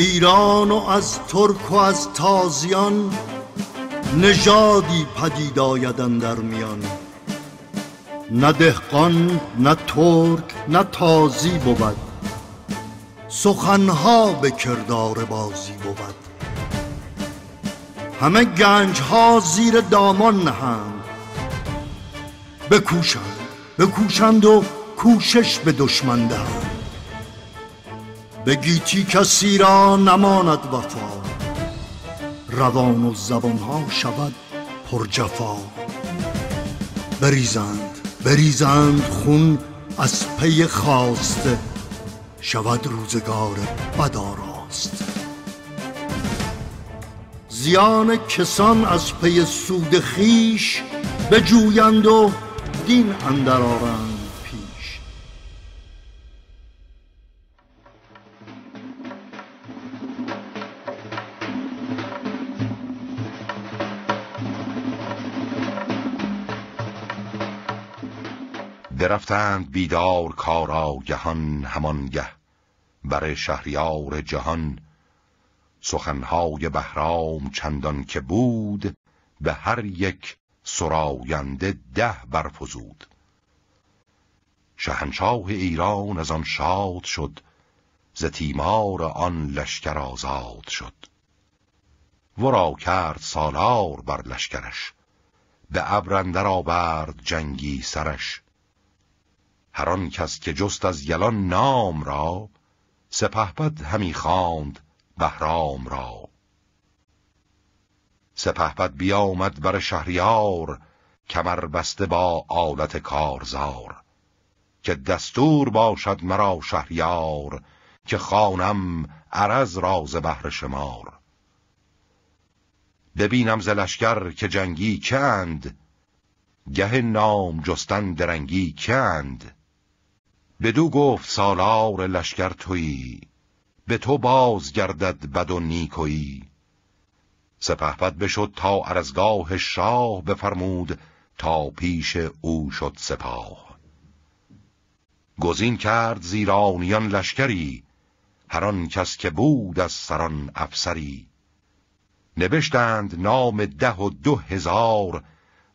ایران و از ترک و از تازیان نژادی پدید آیدن در میان نه دهقان نه ترک نه تازی بود سخنها به کردار بازی بود همه گنجها زیر دامان نهند بکوشند بکوشند و کوشش به دشمن دهند به گیتی کسی را نماند وفا روان و زبان ها شود پر جفا بریزند بریزند خون از پی خواسته شود روزگار بداراست زیان کسان از پی سود خیش جویند و دین اندر آرند برفتند بیدار کارا گهان همانگه بر شهریار جهان سخنهای بهرام چندان که بود به هر یک سراینده ده برفزود شهنشاه ایران از آن شاد شد ز تیمار آن لشکر آزاد شد ورا کرد سالار بر لشکرش به را آورد جنگی سرش هر آن کس که جست از یلان نام را سپهبد همی خواند بهرام را سپهبد بیامد بر شهریار کمر بسته با آلت کارزار که دستور باشد مرا شهریار که خانم عرز راز بهر شمار ببینم زلشگر که جنگی کند گه نام جستن درنگی کند بدو گفت سالار لشکر تویی به تو باز گردد بد و نیکویی سپهبد بشد تا ارزگاه شاه بفرمود تا پیش او شد سپاه گزین کرد زیرانیان لشکری هر آن کس که بود از سران افسری نوشتند نام ده و دو هزار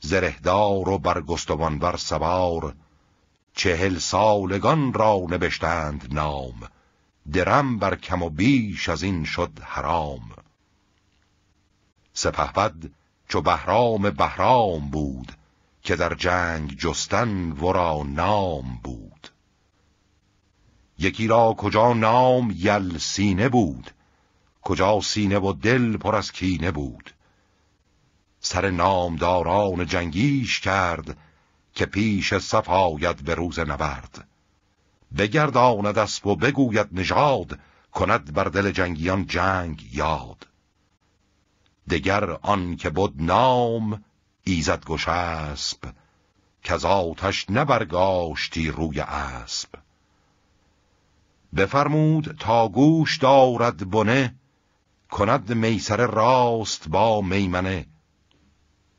زرهدار و بر سوار چهل سالگان را نوشتند نام درم بر کم و بیش از این شد حرام سپهبد چو بهرام بهرام بود که در جنگ جستن ورا نام بود یکی را کجا نام یل سینه بود کجا سینه و دل پر از کینه بود سر نامداران جنگیش کرد که پیش صف آید به روز نبرد بگرداند اسب و بگوید نژاد کند بر دل جنگیان جنگ یاد دگر آن که بود نام ایزد گوش اسب که از آتش نبرگاشتی روی اسب بفرمود تا گوش دارد بنه کند میسر راست با میمنه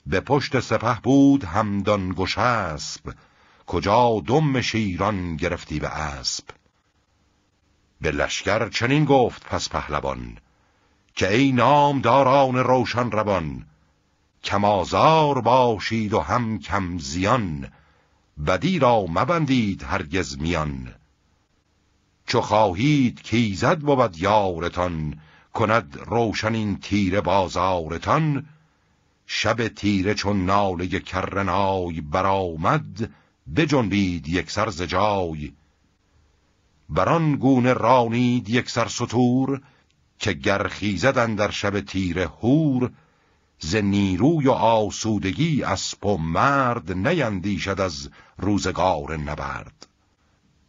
به پشت سپه بود همدان گشسب کجا دم شیران گرفتی به اسب به لشکر چنین گفت پس پهلوان که ای داران روشن روان کمازار باشید و هم کم زیان بدی را مبندید هرگز میان چو خواهید کیزد بود یارتان کند روشن این تیر بازارتان شب تیره چون ناله کرنای برآمد بجنبید یک سر زجای بران گونه رانید یک سر سطور که گرخیزدن در شب تیره هور ز نیروی و آسودگی اسب و مرد نیندیشد از روزگار نبرد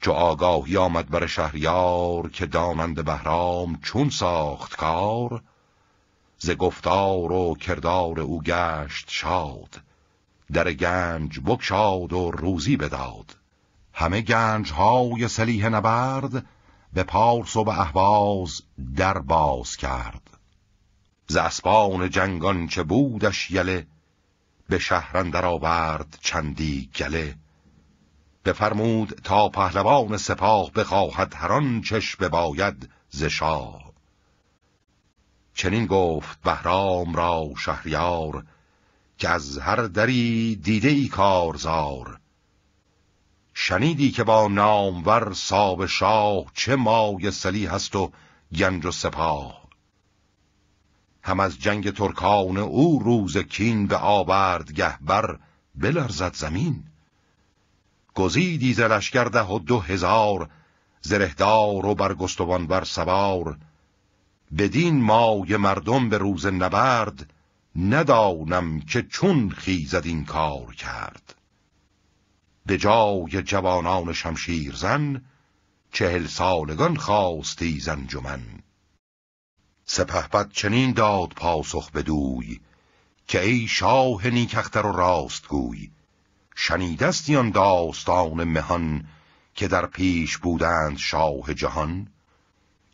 چو آگاهی آمد بر شهریار که دانند بهرام چون ساخت کار ز گفتار و کردار او گشت شاد در گنج بکشاد و روزی بداد همه گنج های سلیح نبرد به پارس و به احواز در باز کرد ز اسبان جنگان چه بودش یله به شهر آورد چندی گله بفرمود تا پهلوان سپاه بخواهد هران چش بباید ز شاه چنین گفت بهرام را شهریار که از هر دری دیده ای کارزار شنیدی که با نامور ساب شاه چه مای سلی هست و گنج و سپاه هم از جنگ ترکان او روز کین به آورد گهبر بلرزد زمین گزیدی ز لشکر و دو هزار زرهدار و برگستوان بر سوار بدین مای مردم به روز نبرد ندانم که چون خیزد این کار کرد به جای جوانان شمشیر زن چهل سالگان خواستی زن جمن سپهبد چنین داد پاسخ بدوی که ای شاه نیکختر و راستگوی شنیدستی آن داستان مهان که در پیش بودند شاه جهان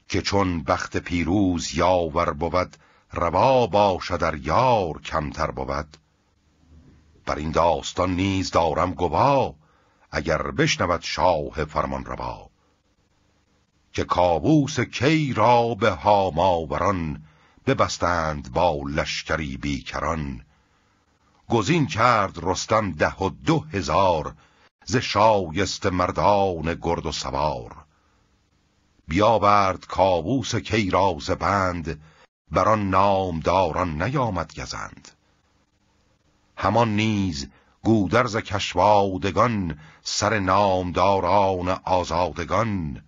که چون بخت پیروز یاور بود روا باشد در یار کمتر بود بر این داستان نیز دارم گوا اگر بشنود شاه فرمان روا که کابوس کی را به هاماوران ببستند با لشکری بیکران گزین کرد رستم ده و دو هزار ز شایست مردان گرد و سوار بیاورد کابوس کیراز بند بر آن نامداران نیامد گزند همان نیز گودرز کشوادگان سر نامداران آزادگان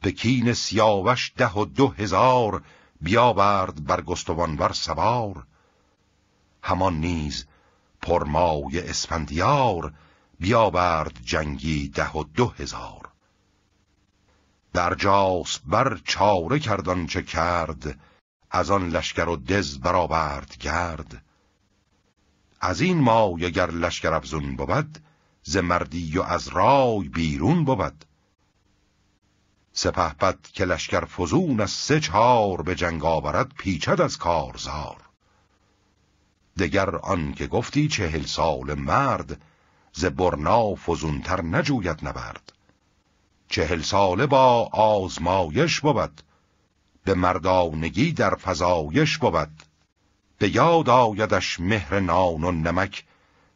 به کین سیاوش ده و دو هزار بیاورد بر سوار همان نیز پرمای اسفندیار بیاورد جنگی ده و دو هزار در جاس بر چاره کردان چه کرد از آن لشکر و دز برآورد گرد از این ما گر لشکر افزون بود ز مردی و از رای بیرون بود بد که لشکر فزون از سه چهار به جنگ آورد پیچد از کارزار دگر آن که گفتی چهل سال مرد ز برنا فزونتر نجوید نبرد چهل ساله با آزمایش بود به مردانگی در فزایش بود به یاد آیدش مهر نان و نمک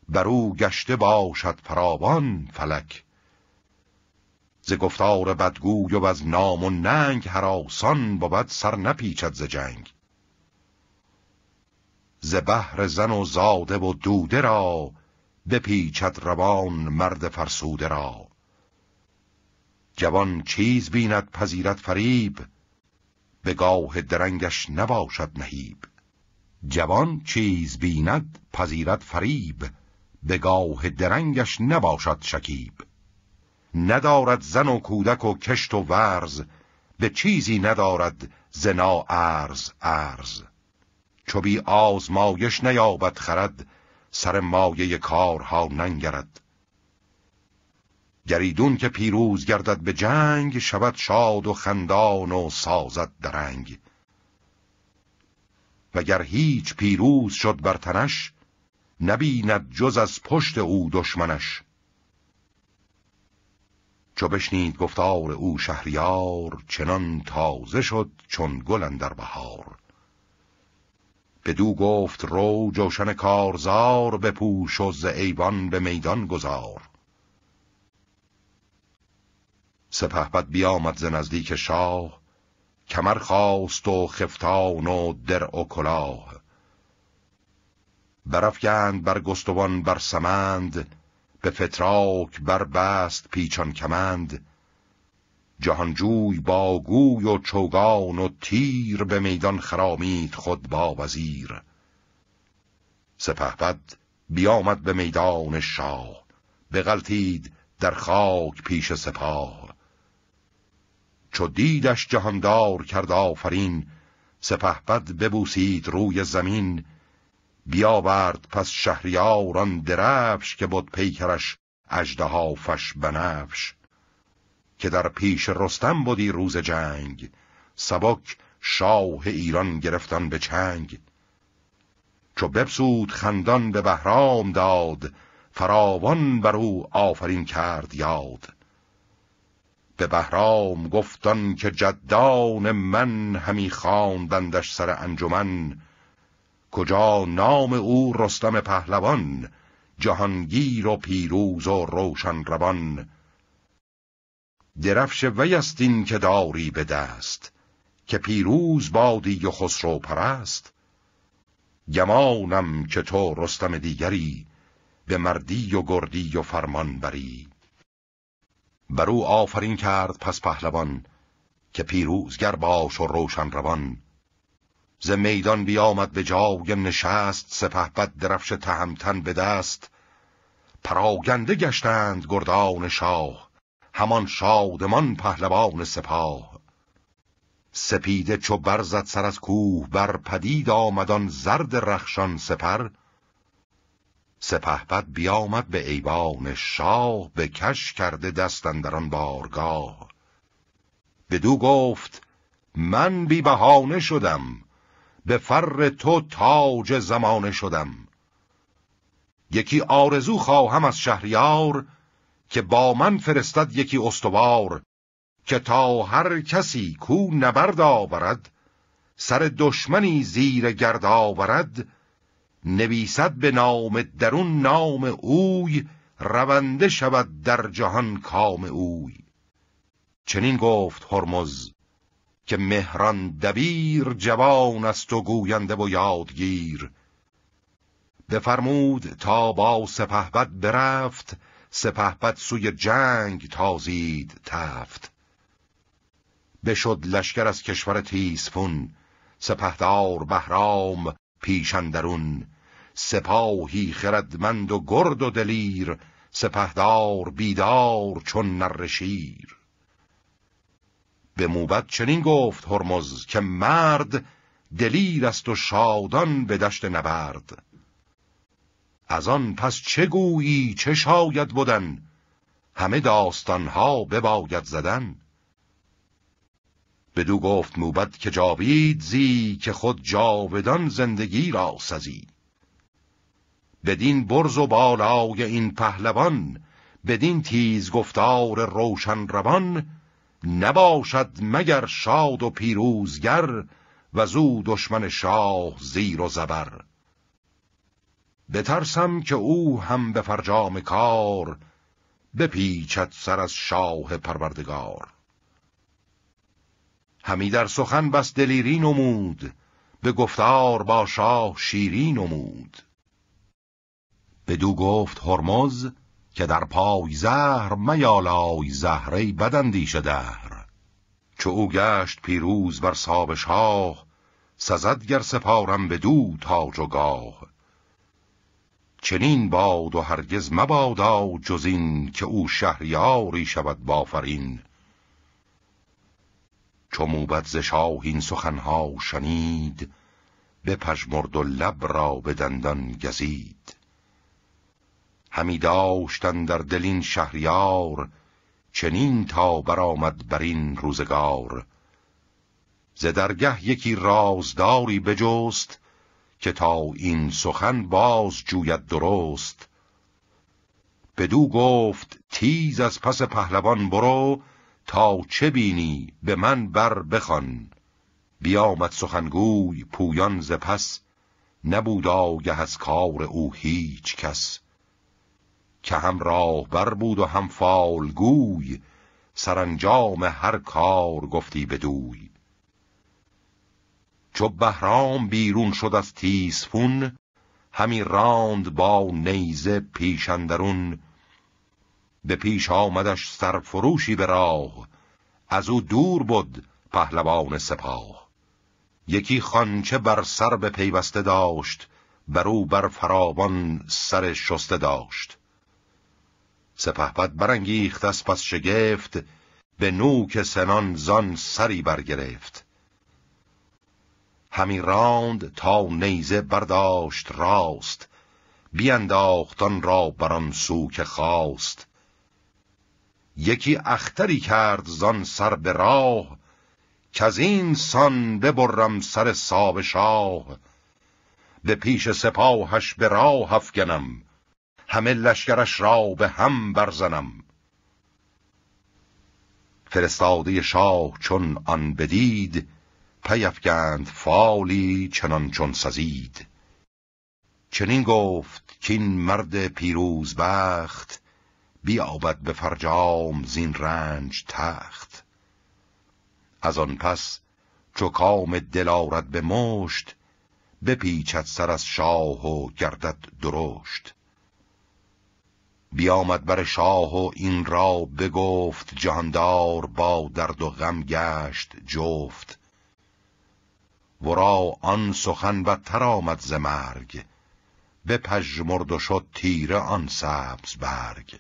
بر او گشته باشد فراوان فلک ز گفتار بدگوی و از نام و ننگ هراسان بود سر نپیچد ز جنگ ز بهر زن و زاده و دوده را بپیچد روان مرد فرسوده را جوان چیز بیند پذیرت فریب به گاه درنگش نباشد نهیب جوان چیز بیند پذیرت فریب به گاه درنگش نباشد شکیب ندارد زن و کودک و کشت و ورز به چیزی ندارد زنا ارز ارز چوبی بی آزمایش نیابد خرد سر مایه کارها ننگرد گریدون که پیروز گردد به جنگ شود شاد و خندان و سازد درنگ وگر هیچ پیروز شد بر تنش نبیند جز از پشت او دشمنش چو بشنید گفتار او شهریار چنان تازه شد چون گل در بهار بدو گفت رو جوشن کارزار بپوش و ز ایوان به میدان گذار سپهبد بیامد ز نزدیک شاه کمر خواست و خفتان و در و کلاه برفگند بر گستوان بر سمند به فتراک بر بست پیچان کمند جهانجوی با گوی و چوگان و تیر به میدان خرامید خود با وزیر سپهبد بیامد به میدان شاه بغلتید در خاک پیش سپاه چو دیدش جهاندار کرد آفرین سپهبد ببوسید روی زمین بیاورد پس شهریاران درفش که بود پیکرش فش بنفش که در پیش رستم بودی روز جنگ سبک شاه ایران گرفتن به چنگ چو ببسود خندان به بهرام داد فراوان بر او آفرین کرد یاد به بهرام گفتان که جدان من همی خواندندش سر انجمن کجا نام او رستم پهلوان جهانگیر و پیروز و روشن روان درفش ویستین که داری به دست که پیروز بادی و خسرو پرست گمانم که تو رستم دیگری به مردی و گردی و فرمان بری بر او آفرین کرد پس پهلوان که پیروزگر باش و روشن روان ز میدان بیامد به جای نشست سپهبد درفش تهمتن به دست پراگنده گشتند گردان شاه همان شادمان پهلوان سپاه سپیده چو برزد سر از کوه بر پدید آمدان زرد رخشان سپر سپهبد بیامد به ایوان شاه به کش کرده دست آن بارگاه بدو گفت من بی بهانه شدم به فر تو تاج زمانه شدم یکی آرزو خواهم از شهریار که با من فرستد یکی استوار که تا هر کسی کو نبرد آورد سر دشمنی زیر گرد آورد نویسد به نام درون نام اوی رونده شود در جهان کام اوی چنین گفت هرمز که مهران دبیر جوان است و گوینده و یادگیر بفرمود تا با سپهبد برفت سپهبد سوی جنگ تازید تفت بشد لشکر از کشور تیسفون سپهدار بهرام پیشندرون سپاهی خردمند و گرد و دلیر سپهدار بیدار چون نرشیر به موبت چنین گفت هرمز که مرد دلیر است و شادان به دشت نبرد از آن پس چه گویی چه شاید بودن همه داستانها بباید زدن بدو گفت موبت که جاوید زی که خود جاودان زندگی را سزید بدین برز و بالای این پهلوان بدین تیز گفتار روشن روان نباشد مگر شاد و پیروزگر و زو دشمن شاه زیر و زبر بترسم که او هم به فرجام کار بپیچد سر از شاه پروردگار همی در سخن بس دلیری نمود به گفتار با شاه شیری نمود بدو گفت هرمز که در پای زهر میالای زهره بدندی دهر چو او گشت پیروز بر سابش شاه سزد گر سپارم دو تاج و گاه چنین باد و هرگز مبادا جزین که او شهریاری شود بافرین چو موبت ز شاهین سخنها شنید پشمرد و لب را به دندان گزید همی داشتن در دلین شهریار چنین تا برآمد بر این روزگار ز درگه یکی رازداری بجست که تا این سخن باز جوید درست بدو گفت تیز از پس پهلوان برو تا چه بینی به من بر بخوان بیامد سخنگوی پویان ز پس نبود آگه از کار او هیچ کس که هم راهبر بود و هم فالگوی سرانجام هر کار گفتی بدوی چو بهرام بیرون شد از تیسفون همی راند با نیزه پیشندرون به پیش آمدش سرفروشی به راه از او دور بود پهلوان سپاه یکی خانچه بر سر به پیوسته داشت بر او بر فراوان سر شسته داشت سپهبد برانگیخت از پس شگفت به نوک سنان زان سری برگرفت همی راند تا نیزه برداشت راست بیانداختان را بران سو که خواست یکی اختری کرد زان سر به راه که از این سان ببرم سر ساب شاه به پیش سپاهش به راه افگنم همه لشکرش را به هم برزنم فرستاده شاه چون آن بدید پیفکند فالی چنان چون سزید چنین گفت که این مرد پیروز بخت بیابد به فرجام زین رنج تخت از آن پس چو کام دل آرد به مشت بپیچد سر از شاه و گردد درشت بیامد بر شاه و این را بگفت جهاندار با درد و غم گشت جفت ورا آن سخن بدتر آمد ز مرگ مرد و شد تیره آن سبز برگ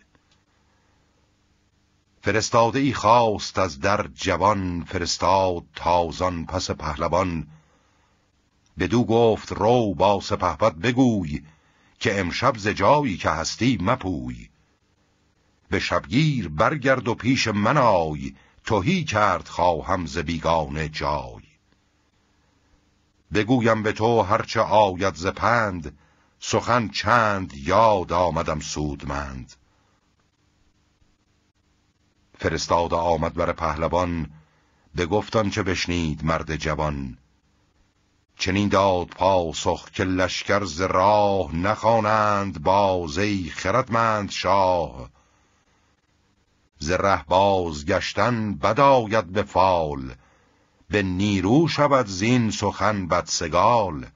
فرستاده ای خواست از در جوان فرستاد تازان پس پهلوان بدو گفت رو با سپهبد بگوی که امشب ز جایی که هستی مپوی به شبگیر برگرد و پیش من آی توهی کرد خواهم ز بیگانه جای بگویم به تو هرچه آید ز پند سخن چند یاد آمدم سودمند فرستاد آمد بر پهلوان گفتان چه بشنید مرد جوان چنین داد پاسخ که لشکر ز راه نخوانند بازی خردمند شاه ز ره باز گشتن بداید به فال به نیرو شود زین سخن بدسگال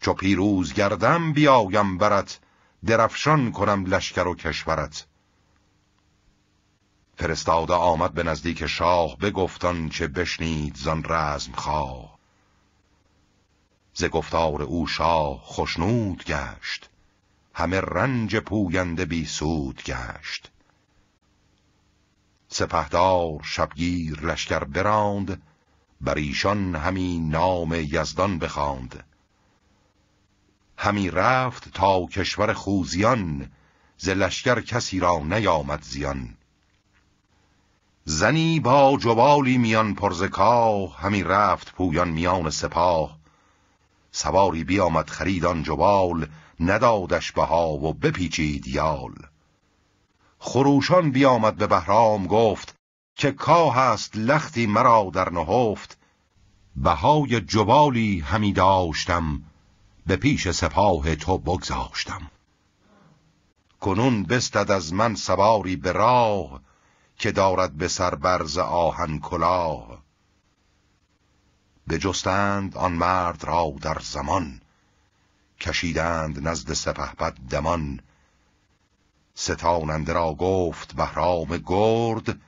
چو پیروز گردم بیایم برت درفشان کنم لشکر و کشورت فرستاده آمد به نزدیک شاه بگفتان چه بشنید زان رزم خواه ز گفتار او شاه خشنود گشت همه رنج پوینده بی سود گشت سپهدار شبگیر لشکر براند بر ایشان همی نام یزدان بخواند همی رفت تا کشور خوزیان ز لشکر کسی را نیامد زیان زنی با جوالی میان پرزکا همی رفت پویان میان سپاه سواری بیامد خرید آن جوال ندادش بها و بپیچید یال خروشان بیامد به بهرام گفت که کاه است لختی مرا در نهفت بهای جوالی همی داشتم به پیش سپاه تو بگذاشتم کنون بستد از من سواری به راه که دارد به سربرز آهن کلاه بجستند آن مرد را در زمان کشیدند نزد سپهبد دمان ستاننده را گفت بهرام گرد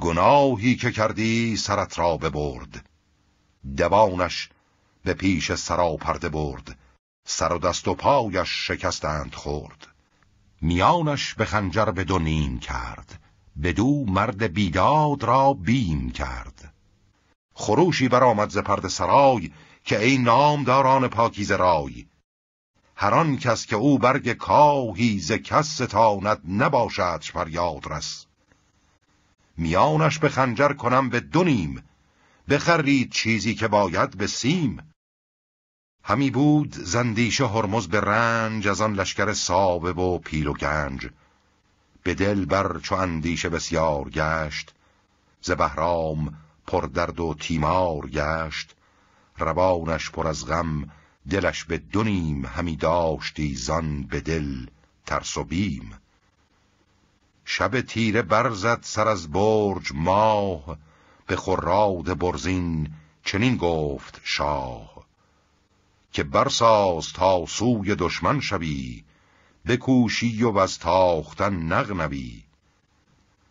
گناهی که کردی سرت را ببرد دبانش به پیش سرا پرده برد سر و دست و پایش شکستند خورد میانش به خنجر به دو نیم کرد بدو مرد بیداد را بیم کرد خروشی برآمد ز پرد سرای که ای نامداران پاکیزه رای هر آن کس که او برگ کاهی ز کس ستاند نباشد فریاد رس میانش به خنجر کنم به دونیم بخرید چیزی که باید به سیم همی بود زندیشه هرمز به رنج از آن لشکر صابب و پیل و گنج به دل بر چو اندیشه بسیار گشت ز بهرام درد و تیمار گشت روانش پر از غم دلش به دونیم همی داشتی زان به دل ترس و بیم شب تیره برزد سر از برج ماه به خراد برزین چنین گفت شاه که برساز تا سوی دشمن شوی بکوشی و از تاختن نغنوی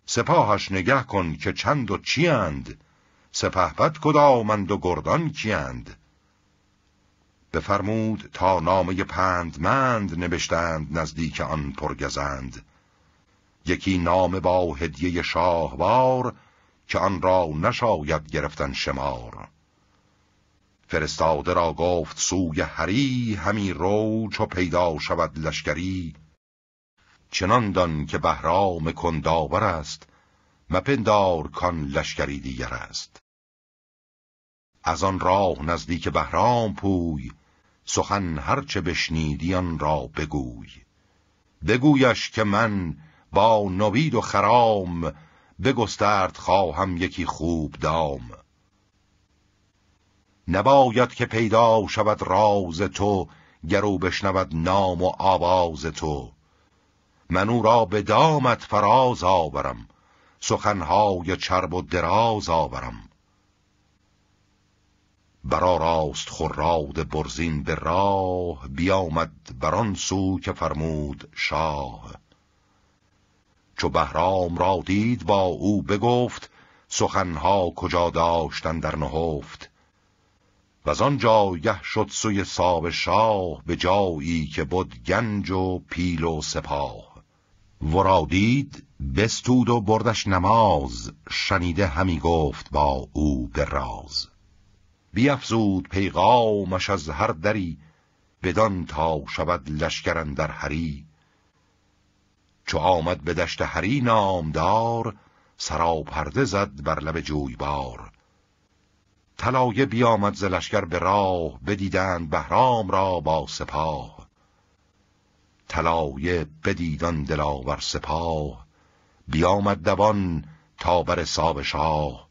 سپاهش نگه کن که چند و چیند سپهبد کدامند و گردان کیند بفرمود تا نامه پندمند نوشتند نزدیک آن پرگزند یکی نامه با هدیه شاهوار که آن را نشاید گرفتن شمار فرستاده را گفت سوی هری همی رو چو پیدا شود لشکری چنان دان که بهرام کنداور است مپندار کان لشکری دیگر است از آن راه نزدیک بهرام پوی سخن هرچه بشنیدی آن را بگوی بگویش که من با نوید و خرام بگسترد خواهم یکی خوب دام نباید که پیدا شود راز تو گرو بشنود نام و آواز تو من او را به دامت فراز آورم سخنهای چرب و دراز آورم برا راست خراد برزین به راه بیامد بران سو که فرمود شاه چو بهرام را دید با او بگفت سخنها کجا داشتن در نهفت و آن جایه شد سوی ساب شاه به جایی که بود گنج و پیل و سپاه را دید بستود و بردش نماز شنیده همی گفت با او به راز بیافزود پیغامش از هر دری بدان تا شود لشکرن در هری چو آمد به دشت هری نامدار سراپرده زد بر لب جویبار طلایه بیامد ز لشکر به راه بدیدند بهرام را با سپاه طلایه بدیدان دلاور سپاه بیامد دوان تا بر ساب شاه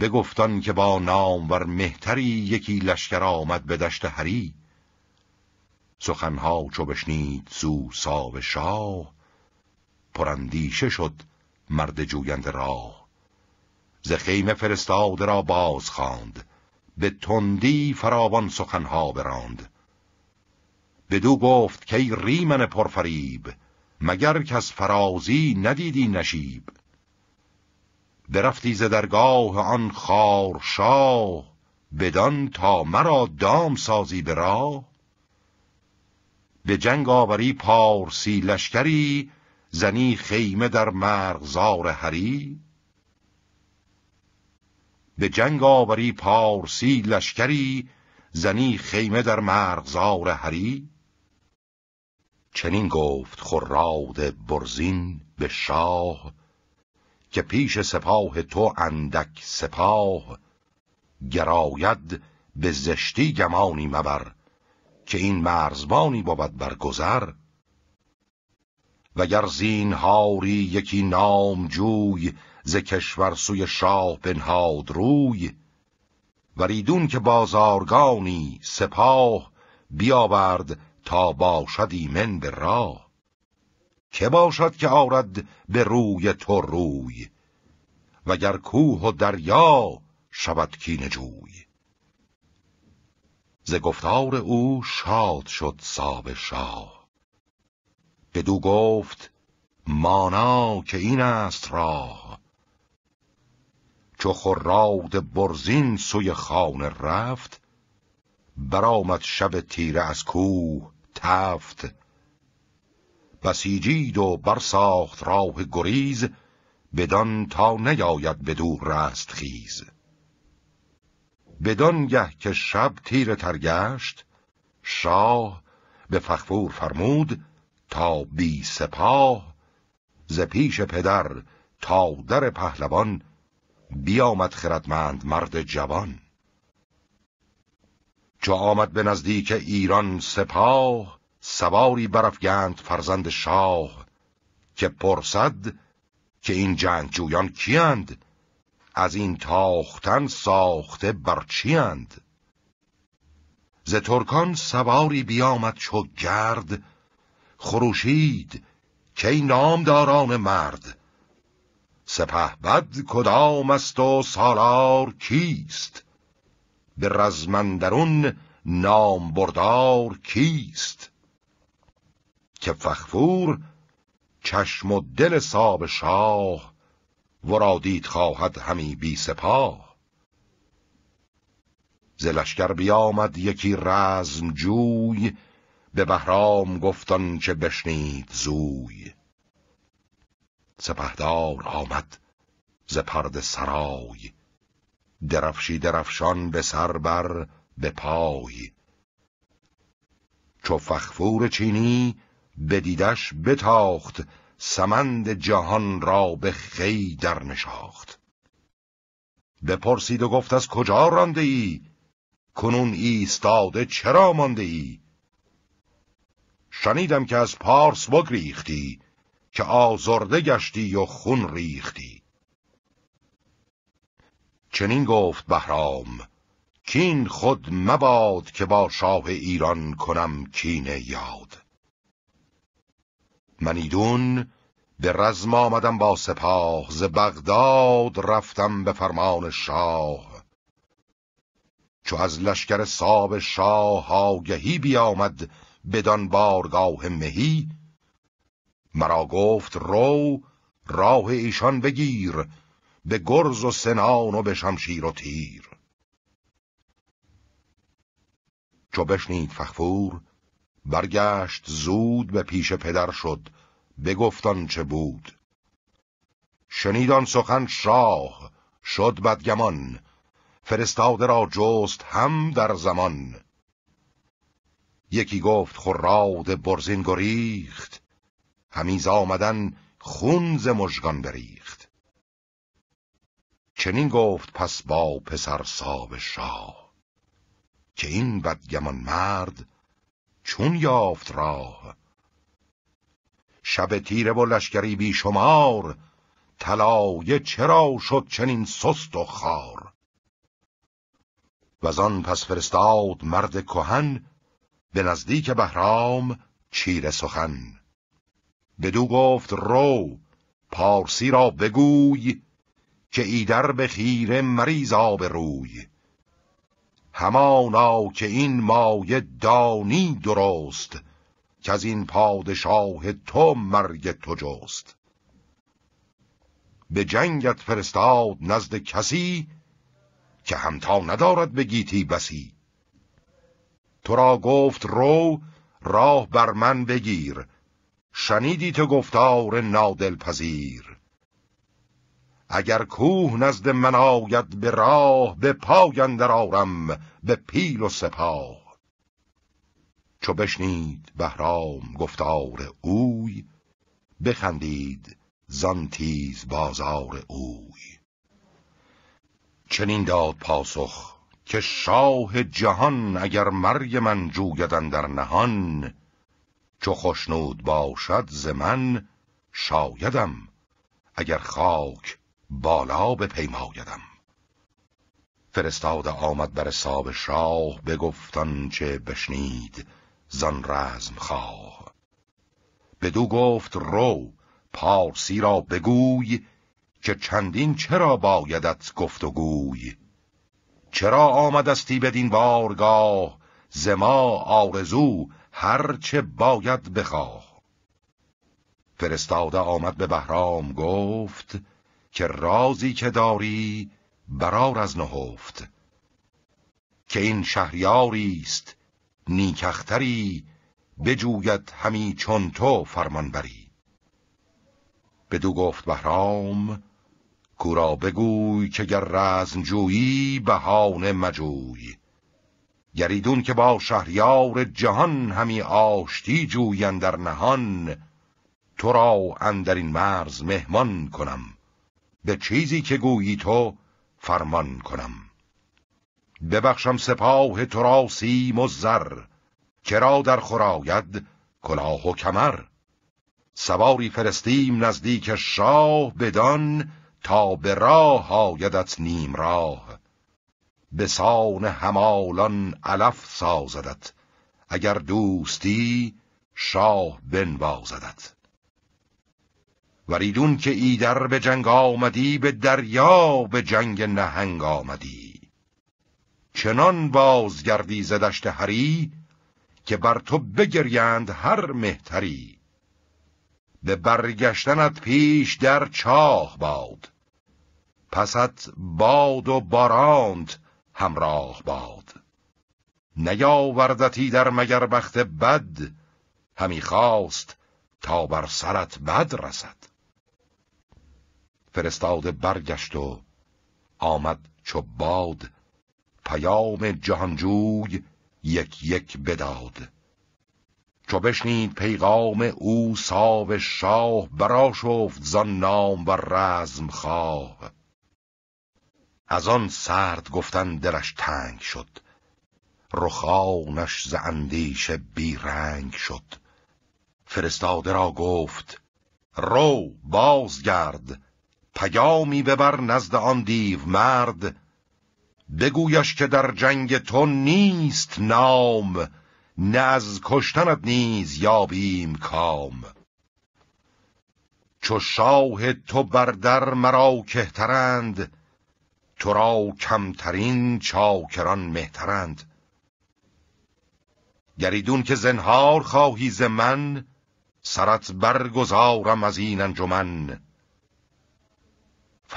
بگفتان که با نام نامور مهتری یکی لشکر آمد به دشت هری سخنها چو بشنید زو ساو شاه پرندیشه شد مرد جویند راه ز خیمه فرستاده را باز خواند به تندی فراوان سخنها براند به دو گفت که ریمن پرفریب مگر کس فرازی ندیدی نشیب برفتی ز درگاه آن شاه بدان تا مرا دام سازی به راه به جنگ آوری پارسی لشکری زنی خیمه در مرغزار هری به جنگ آوری پارسی لشکری زنی خیمه در مرغزار هری چنین گفت خراد برزین به شاه که پیش سپاه تو اندک سپاه گراید به زشتی گمانی مبر که این مرزبانی بود برگذر وگر هاری یکی نام جوی ز کشور سوی شاه بنهاد روی وریدون که بازارگانی سپاه بیاورد تا باشد من به راه که باشد که آرد به روی تو روی وگر کوه و دریا شود کین جوی ز گفتار او شاد شد ساب شاه بدو گفت مانا که این است راه چو خراد برزین سوی خانه رفت برآمد شب تیره از کوه تفت بسیجید و برساخت راه گریز بدان تا نیاید دور رست خیز بدان گه که شب تیر ترگشت شاه به فخفور فرمود تا بی سپاه ز پیش پدر تا در پهلوان بیامد خردمند مرد جوان چو آمد به نزدیک ایران سپاه سواری برفگند فرزند شاه که پرسد که این جنگجویان کیند از این تاختن ساخته بر چیند ز ترکان سواری بیامد چو گرد خروشید که این نامداران مرد سپه بد کدام است و سالار کیست به رزمندرون نام بردار کیست که فخفور چشم و دل ساب شاه ورادید خواهد همی بی سپاه ز بیامد یکی رزم جوی به بهرام گفتن چه بشنید زوی سپهدار آمد ز پرد سرای درفشی درفشان به سر بر به پای چو فخفور چینی بدیدش بتاخت سمند جهان را به خی در نشاخت بپرسید و گفت از کجا رانده ای کنون ایستاده چرا مانده ای شنیدم که از پارس بگریختی که آزرده گشتی و خون ریختی چنین گفت بهرام کین خود مباد که با شاه ایران کنم کینه یاد منیدون به رزم آمدم با سپاه ز بغداد رفتم به فرمان شاه چو از لشکر صاب شاه آگهی بیامد بدان بارگاه مهی مرا گفت رو راه ایشان بگیر به گرز و سنان و به شمشیر و تیر چو بشنید فخفور برگشت زود به پیش پدر شد بگفتان چه بود شنیدان سخن شاه شد بدگمان فرستاده را جست هم در زمان یکی گفت خراد برزین گریخت همیز آمدن خون ز بریخت چنین گفت پس با پسر ساب شاه که این بدگمان مرد چون یافت راه شب تیره و لشکری بیشمار طلایه چرا شد چنین سست و خار و آن پس فرستاد مرد کهن به نزدیک بهرام چیره سخن بدو گفت رو پارسی را بگوی که ایدر به خیره مریض آب روی همانا که این مایه دانی درست که از این پادشاه تو مرگ تو جست به جنگت فرستاد نزد کسی که همتا ندارد به گیتی بسی تو را گفت رو راه بر من بگیر شنیدی تو گفتار نادل پذیر اگر کوه نزد من آید به راه به پای اندر آرم به پیل و سپاه چو بشنید بهرام گفتار اوی بخندید زان تیز بازار اوی چنین داد پاسخ که شاه جهان اگر مرگ من جوگدن در نهان چو خشنود باشد ز من شایدم اگر خاک بالا به پیمایدم فرستاده آمد بر حساب شاه بگفتان چه بشنید زن رزم خواه بدو گفت رو پارسی را بگوی که چندین چرا بایدت گفت و گوی چرا آمدستی بدین بارگاه زما آرزو هر چه باید بخواه فرستاده آمد به بهرام گفت که رازی که داری برار از نهفت که این شهریاری است نیکختری بجوید همی چون تو فرمان بری بدو گفت بهرام کورا بگوی که گر رزم جویی بهانه مجوی گریدون که با شهریار جهان همی آشتی جویان در نهان تو را اندر این مرز مهمان کنم به چیزی که گویی تو فرمان کنم ببخشم سپاه تو را سیم و زر چرا در خوراید کلاه و کمر سواری فرستیم نزدیک شاه بدان تا به راه آیدت نیم راه به سان همالان علف سازدت اگر دوستی شاه بنوازدت وریدون که ایدر به جنگ آمدی به دریا به جنگ نهنگ آمدی چنان بازگردی زدشت هری که بر تو بگریند هر مهتری به برگشتنت پیش در چاه باد پست باد و باراند همراه باد نیاوردتی در مگر بخت بد همی خواست تا بر سرت بد رسد فرستاده برگشت و آمد چو باد پیام جهانجوی یک یک بداد چو بشنید پیغام او ساو شاه براشفت زان نام و رزم خواه از آن سرد گفتن درش تنگ شد رخانش ز بی رنگ شد فرستاده را گفت رو بازگرد پیامی ببر نزد آن دیو مرد بگویش که در جنگ تو نیست نام نه از کشتنت نیز یابیم کام چو شاه تو بر در مرا کهترند تو را کمترین چاکران مهترند گریدون که زنهار خواهی ز من سرت برگزارم از این انجمن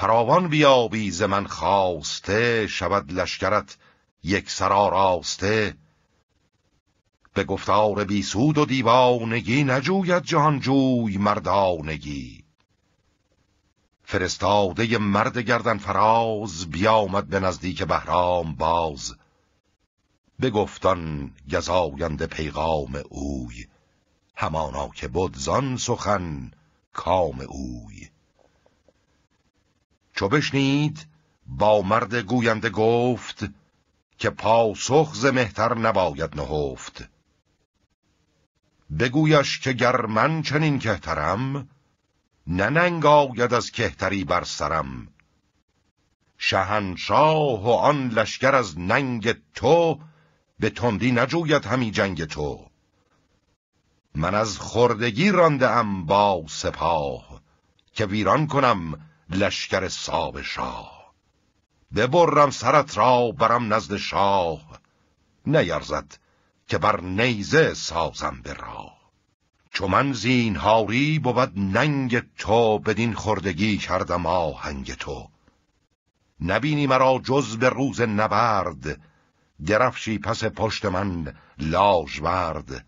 فراوان بیابی ز من خواسته شود لشکرت یک سرا راسته به گفتار بی سود و دیوانگی نجوید جهانجوی مردانگی فرستاده مرد گردن فراز بیامد به نزدیک بهرام باز به بگفتان گزاینده پیغام اوی همانا که بود زان سخن کام اوی چو بشنید با مرد گوینده گفت که پاسخ ز مهتر نباید نهفت بگویش که گر من چنین کهترم ننگ آید از کهتری بر سرم شهنشاه و آن لشکر از ننگ تو به تندی نجوید همی جنگ تو من از خردگی رانده ام با سپاه که ویران کنم لشکر ساب شاه ببرم سرت را برم نزد شاه نیرزد که بر نیزه سازم به راه چو من زینهاری بود ننگ تو بدین خردگی کردم آهنگ تو نبینی مرا جز به روز نبرد درفشی پس پشت من لاج برد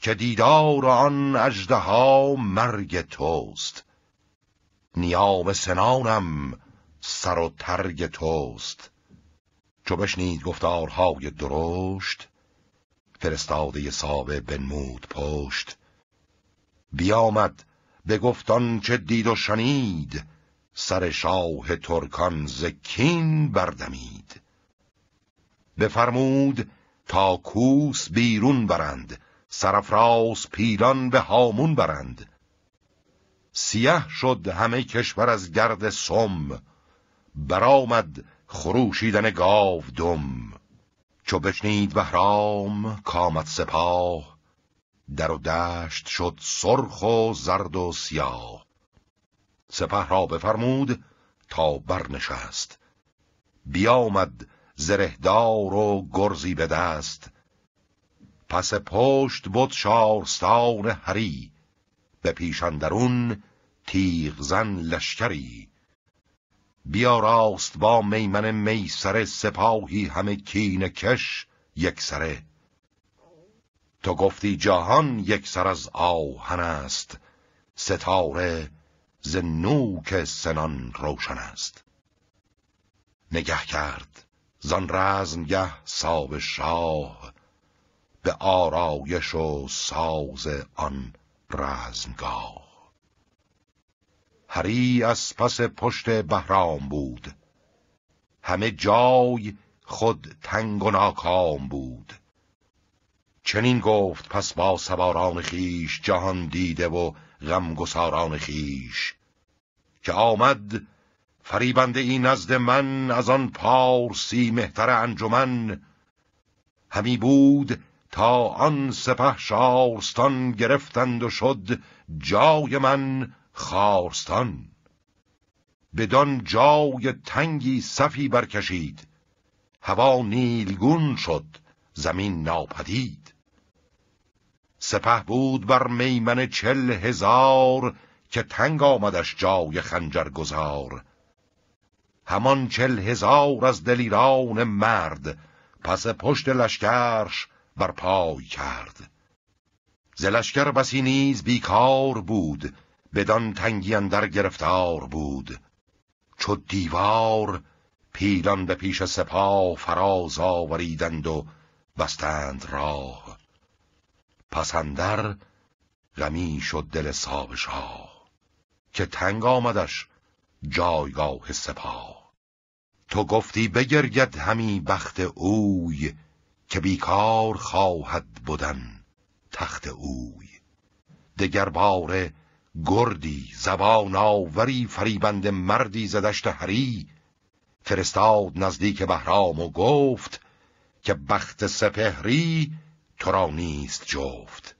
که دیدار آن اژدها مرگ توست نیام سنانم سر و ترگ توست چو بشنید گفتارهای درشت فرستاده سابه بنمود پشت بیامد به گفتان چه دید و شنید سر شاه ترکان زکین بردمید بفرمود تا کوس بیرون برند سرفراز پیلان به هامون برند سیه شد همه کشور از گرد سم برآمد خروشیدن گاو دم چو بشنید بهرام کامد سپاه در و دشت شد سرخ و زرد و سیاه سپه را بفرمود تا برنشست بیامد زرهدار و گرزی به دست پس پشت بود شارستان هری به درون تیغ زن لشکری بیا راست با میمن میسر سپاهی همه کین کش یک سره تو گفتی جهان یک سر از آهن است ستاره ز نوک سنان روشن است نگه کرد زان رزمگه ساب شاه به آرایش و ساز آن رزمگاه هری از پس پشت بهرام بود همه جای خود تنگ و ناکام بود چنین گفت پس با سواران خیش جهان دیده و غمگساران خیش که آمد فریبنده این نزد من از آن پارسی مهتر انجمن همی بود تا آن سپه شارستان گرفتند و شد جای من خارستان بدان جای تنگی صفی برکشید هوا نیلگون شد زمین ناپدید سپه بود بر میمن چل هزار که تنگ آمدش جای خنجر گذار همان چل هزار از دلیران مرد پس پشت لشکرش برپای کرد زلشکر بسی نیز بیکار بود بدان تنگی اندر گرفتار بود چو دیوار پیلان به پیش سپاه فراز آوریدند و بستند راه پسندر غمی شد دل صاحب شاه که تنگ آمدش جایگاه سپاه تو گفتی بگرید همی بخت اوی که بیکار خواهد بودن تخت اوی دگر باره گردی زبان آوری فریبند مردی زدشت هری فرستاد نزدیک بهرام و گفت که بخت سپهری تو را نیست جفت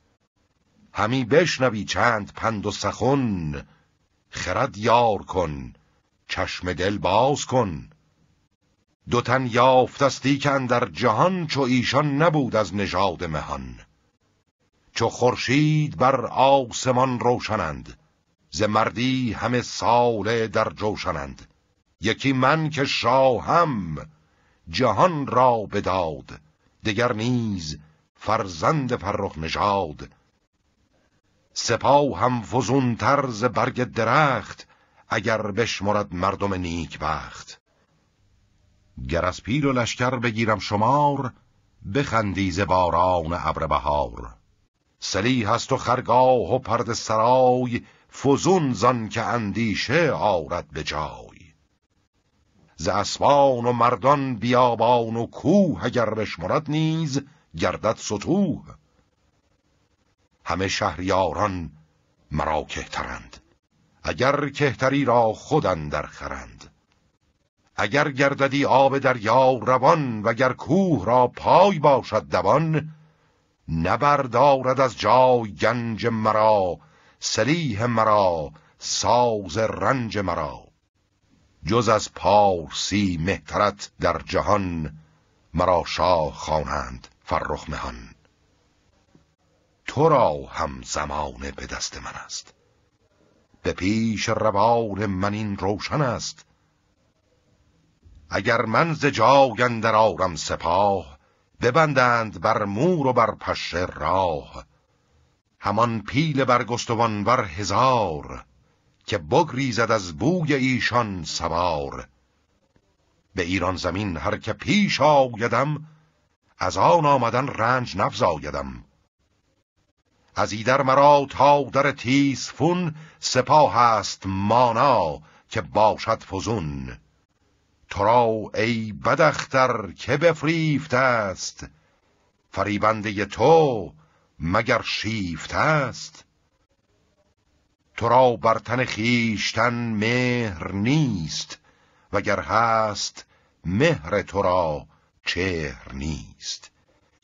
همی بشنوی چند پند و سخن خرد یار کن چشم دل باز کن دو تن یافتستی که در جهان چو ایشان نبود از نژاد مهان چو خورشید بر آسمان روشنند ز مردی همه ساله در جوشنند یکی من که شاهم جهان را بداد دگر نیز فرزند فرخ نژاد سپاه هم فزونتر ز برگ درخت اگر بشمرد مردم نیک بخت گر از پیل و لشکر بگیرم شمار بخندی ز باران ابر بهار سلیح است و خرگاه و پرد سرای فزون زن که اندیشه آرد به جای ز اسبان و مردان بیابان و کوه اگر بشمرد نیز گردد ستوه همه شهریاران مرا کهترند اگر کهتری را خودن در خرند اگر گرددی آب دریا روان وگر کوه را پای باشد دوان نبردارد از جای گنج مرا سلیح مرا ساز رنج مرا جز از پارسی مهترت در جهان مرا شاه خوانند فرخ مهان تو را هم زمانه به دست من است به پیش روان من این روشن است اگر من ز جای آرم سپاه ببندند بر مور و بر پشه راه همان پیل برگستوان بر هزار که بگریزد از بوی ایشان سوار به ایران زمین هر که پیش آیدم از آن آمدن رنج نفزایدم از ایدر مرا تا در تیز فون سپاه است مانا که باشد فزون تو را ای بدختر که بفریفت است فریبنده تو مگر شیفت است تو را بر تن خویشتن مهر نیست وگر هست مهر تو را چهر نیست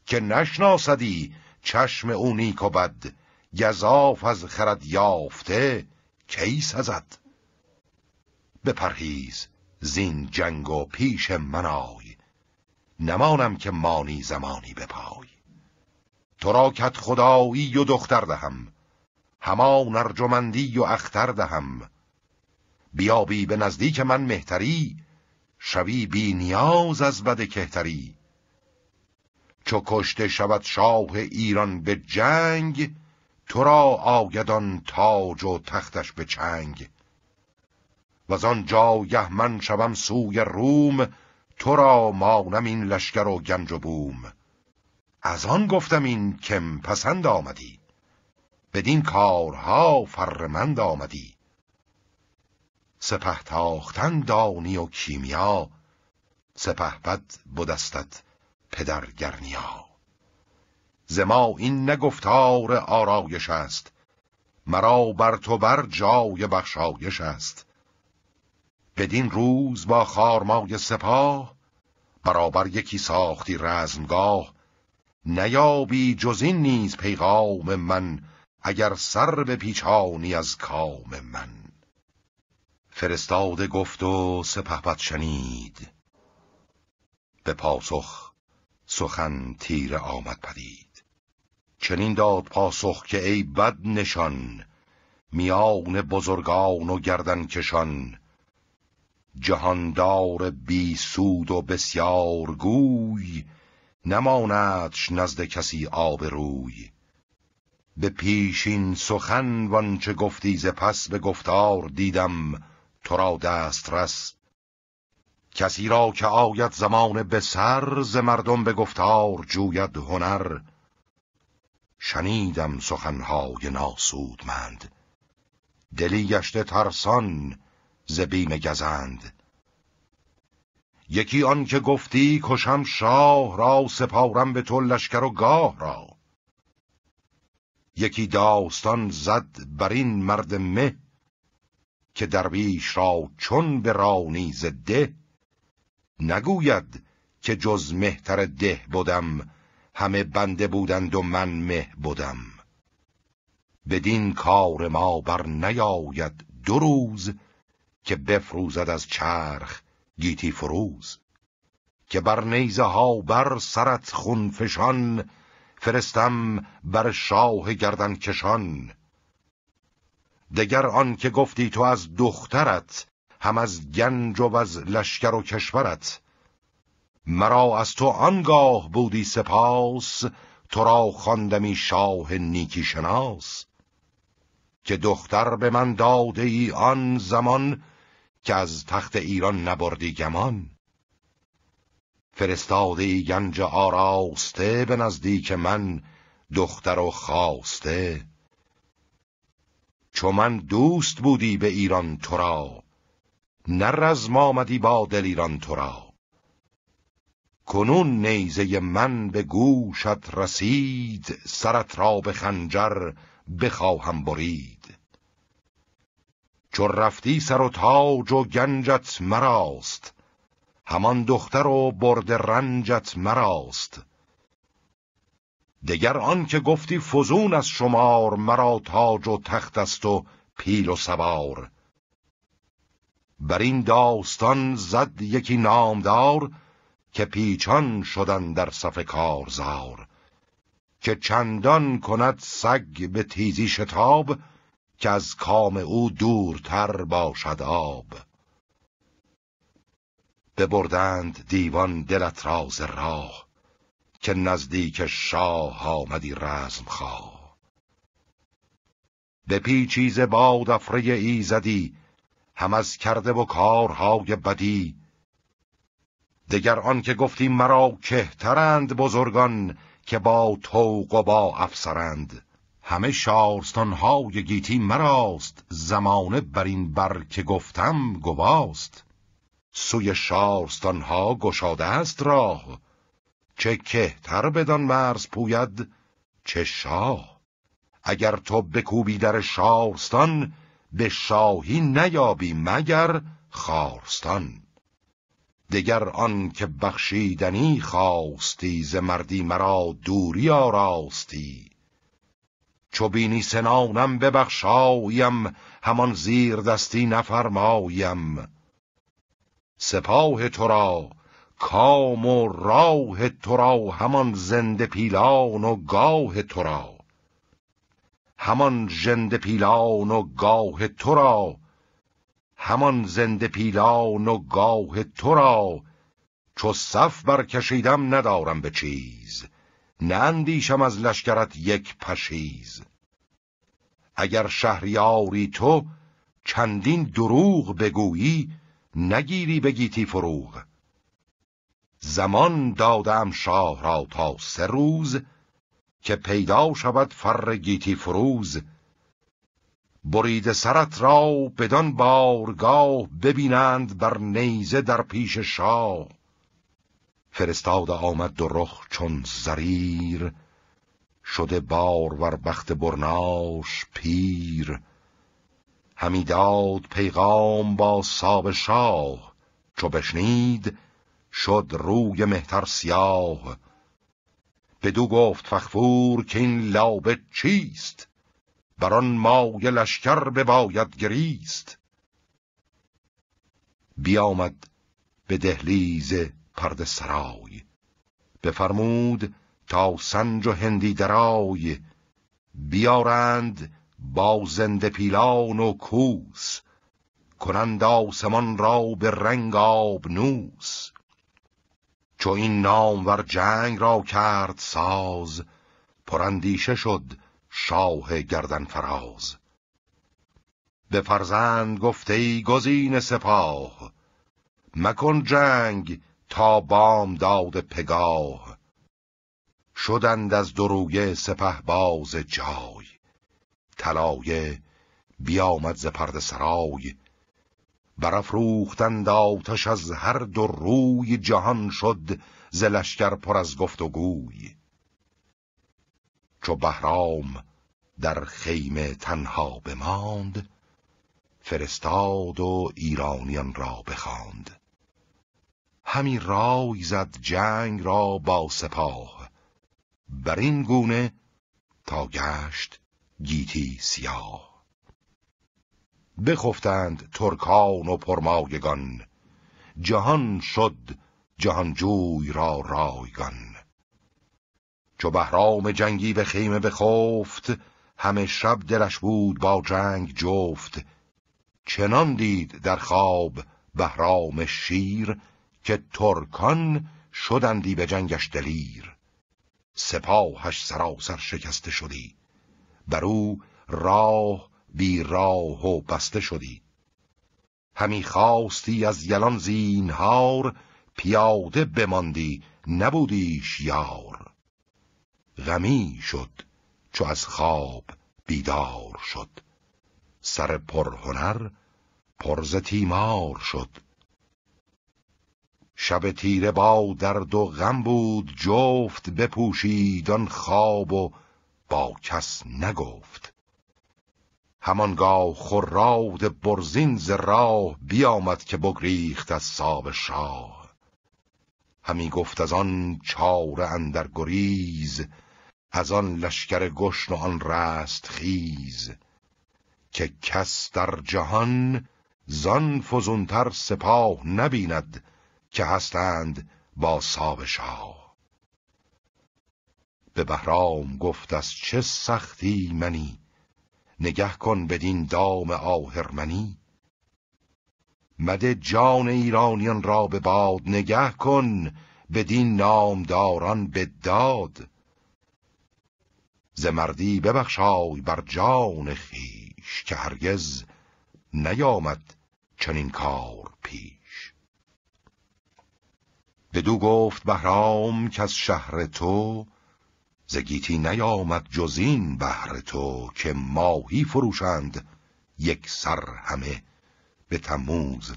که نشناسدی چشم او و بد گذاف از خرد یافته کی سزد بپرهیز زین جنگ و پیش من نمانم که مانی زمانی بپای تو را کت خدایی و دختر دهم همان ارجمندی و اختر دهم بیابی به نزدیک من مهتری شوی بی نیاز از بد کهتری چو کشته شود شاه ایران به جنگ تو را آگدان تاج و تختش به چنگ و جایه من شوم سوی روم تو را مانم این لشکر و گنج و بوم از آن گفتم این کم پسند آمدی بدین کارها فرمند آمدی سپه تاختن دانی و کیمیا سپه بد بدستت ز زما این نگفتار آرایش است مرا بر تو بر جای بخشایش است بدین روز با خارمای سپاه برابر یکی ساختی رزمگاه نیابی جز این نیز پیغام من اگر سر به پیچانی از کام من فرستاده گفت و سپهبد شنید به پاسخ سخن تیر آمد پدید چنین داد پاسخ که ای بد نشان میان بزرگان و گردن کشان جهاندار بی سود و بسیار گوی نماندش نزد کسی آب روی به پیشین سخن وانچه گفتی ز پس به گفتار دیدم تو را دسترس کسی را که آید زمان به سر ز مردم به گفتار جوید هنر شنیدم سخنهای ناسودمند دلی گشته ترسان زبیم گزند یکی آن که گفتی کشم شاه را سپارم به تو لشکر و گاه را یکی داستان زد بر این مرد مه که درویش را چون به رانی زده نگوید که جز مهتر ده بودم همه بنده بودند و من مه بودم بدین کار ما بر نیاید دو روز که بفروزد از چرخ گیتی فروز که بر نیزه ها بر سرت خونفشان فرستم بر شاه گردن کشان دگر آن که گفتی تو از دخترت هم از گنج و از لشکر و کشورت مرا از تو آنگاه بودی سپاس تو را خواندمی شاه نیکی شناس که دختر به من داده ای آن زمان که از تخت ایران نبردی گمان فرستاده گنج آراسته به نزدیک من دختر و خواسته چو من دوست بودی به ایران تو را نه رزم آمدی با دل ایران تو را کنون نیزه من به گوشت رسید سرت را به خنجر بخواهم برید چو رفتی سر و تاج و گنجت مراست همان دختر و برد رنجت مراست دگر آن که گفتی فزون از شمار مرا تاج و تخت است و پیل و سوار بر این داستان زد یکی نامدار که پیچان شدن در صف کارزار که چندان کند سگ به تیزی شتاب که از کام او دورتر باشد آب ببردند دیوان دلت راز راه که نزدیک شاه آمدی رزم خواه به پیچیز باد افره ای زدی هم از کرده و کارهای بدی دگر آن که گفتی مرا کهترند بزرگان که با توق و با افسرند همه شارستانهای گیتی مراست زمانه بر این بر که گفتم گواست سوی شارستانها گشاده است راه چه کهتر بدان مرز پوید چه شاه اگر تو بکوبی در شارستان به شاهی نیابی مگر خارستان دگر آن که بخشیدنی خواستی ز مردی مرا دوری آراستی چو بینی سنانم ببخشایم همان زیر دستی نفرمایم سپاه تو را کام و راه تو را همان زنده پیلان و گاه تو را همان ژنده پیلان و گاه تو را همان زنده پیلان و گاه تو را چو صف برکشیدم ندارم به چیز ناندیشم از لشکرت یک پشیز اگر شهریاری تو چندین دروغ بگویی نگیری به فروغ زمان دادم شاه را تا سه روز که پیدا شود فر گیتی فروز برید سرت را بدان بارگاه ببینند بر نیزه در پیش شاه فرستاد آمد دو رخ چون زریر شده ور بخت برناش پیر همی داد پیغام با ساب شاه چو بشنید شد روی مهتر سیاه بدو گفت فخفور که این لابه چیست بر آن مای لشکر باید گریست بیامد به دهلیز پرد سرای بفرمود تا سنج و هندی درای بیارند با زنده پیلان و کوس کنند آسمان را به رنگ آب نوس چو این نامور جنگ را کرد ساز پرندیشه شد شاه گردن فراز به فرزند گفته گزین سپاه مکن جنگ تا بام داد پگاه شدند از سپه باز جای طلایه بیامد ز پرده سرای برافروختند آتش از هر دو روی جهان شد ز لشکر پر از گفت و گوی چو بهرام در خیمه تنها بماند فرستاد و ایرانیان را بخواند همی رای زد جنگ را با سپاه بر این گونه تا گشت گیتی سیاه بخفتند ترکان و پرمایگان جهان شد جهانجوی را رایگان چو بهرام جنگی به خیمه بخفت همه شب دلش بود با جنگ جفت چنان دید در خواب بهرام شیر که ترکان شدندی به جنگش دلیر سپاهش سراسر شکسته شدی بر او راه بی راه و بسته شدی همی خواستی از یلان زینهار پیاده بماندی نبودیش یار غمی شد چو از خواب بیدار شد سر پرهنر پرز تیمار شد شب تیره با درد و غم بود جفت بپوشید آن خواب و با کس نگفت همانگاه خراد برزین ز راه بیامد که بگریخت از ساب شاه همی گفت از آن چاره اندر گریز از آن لشکر گشن و آن رست خیز که کس در جهان زان فزونتر سپاه نبیند که هستند با سابشا به بهرام گفت از چه سختی منی نگه کن بدین دام آهرمنی مده جان ایرانیان را به باد نگه کن بدین نامداران به داد ز مردی ببخشای بر جان خیش که هرگز نیامد چنین کار پیش بدو گفت بهرام که از شهر تو ز نیامد جز این بهر تو که ماهی فروشند یک سر همه به تموز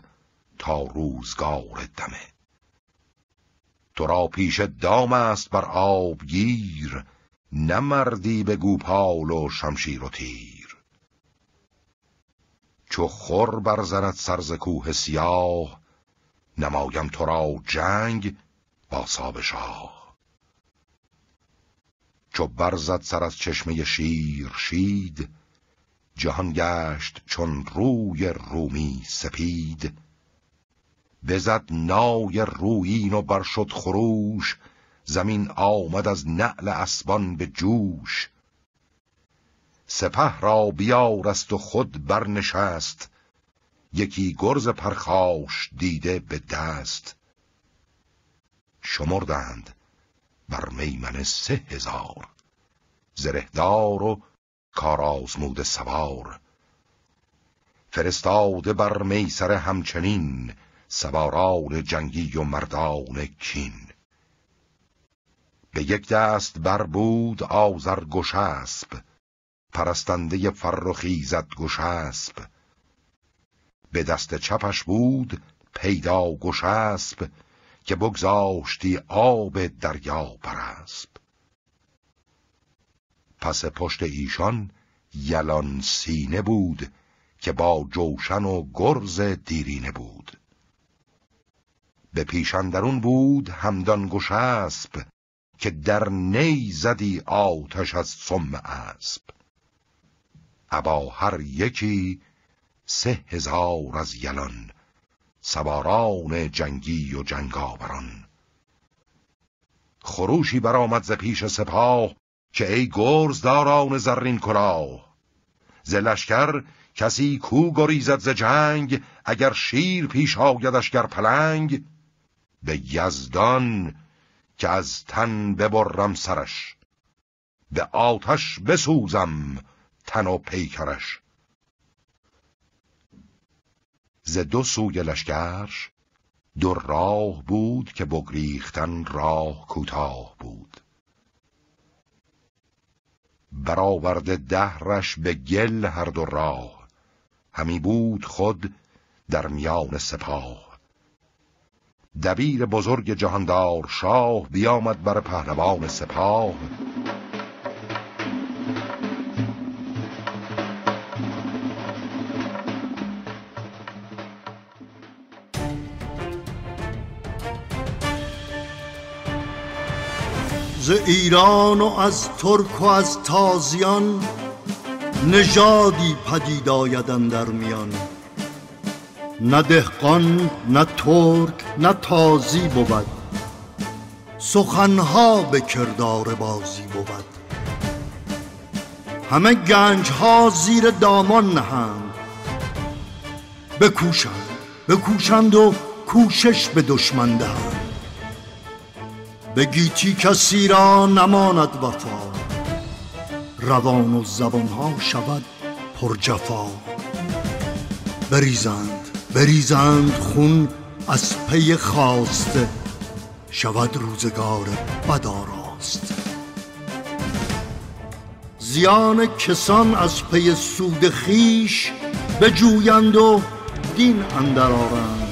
تا روزگار دمه تو را پیش دام است بر آبگیر نه مردی به گوپال و شمشیر و تیر چو خور برزند سرز کوه سیاه نمایم تو را جنگ با ساب شاه چو برزد سر از چشمه شیر شید جهان گشت چون روی رومی سپید بزد نای رویین و برشد خروش زمین آمد از نعل اسبان به جوش سپه را بیارست و خود برنشست یکی گرز پرخاش دیده به دست شمردند بر میمن سه هزار زرهدار و کارازمود سوار فرستاده بر میسر همچنین سواران جنگی و مردان کین به یک دست بر بود آزر پرستنده فرخی زد گشسب به دست چپش بود پیدا گشسب که بگذاشتی آب دریا پرسب پس پشت ایشان یلان سینه بود که با جوشن و گرز دیرینه بود به پیشندرون بود همدان گشسب که در نی زدی آتش از سم اسب ابا هر یکی سه هزار از یلان سواران جنگی و جنگاوران خروشی برآمد ز پیش سپاه که ای داران زرین کلاه ز لشکر کسی کو گریزد ز جنگ اگر شیر پیش آیدش گر پلنگ به یزدان که از تن ببرم سرش به آتش بسوزم تن و پیکرش ز دو سوی لشکرش دو راه بود که بگریختن راه کوتاه بود برآورده دهرش به گل هر دو راه همی بود خود در میان سپاه دبیر بزرگ جهاندار شاه بیامد بر پهلوان سپاه ز ایران و از ترک و از تازیان نژادی پدید آیدن در میان نه دهقان نه ترک نه تازی بود سخنها به کردار بازی بود همه گنج ها زیر دامان نهند بکوشند بکوشند و کوشش به دشمن دهند به گیتی کسی را نماند وفا روان و زبان ها شود پر جفا بریزند بریزند خون از پی خاسته شود روزگار بداراست زیان کسان از پی سود خیش بجویند و دین اندر آرند